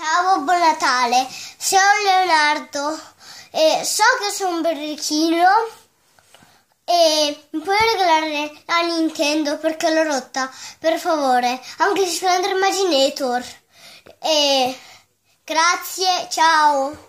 Ciao Babbo Natale, sono Leonardo e so che sono un berricchino e mi puoi regalare la Nintendo perché l'ho rotta, per favore, anche se Splendor Imaginator. E grazie, ciao!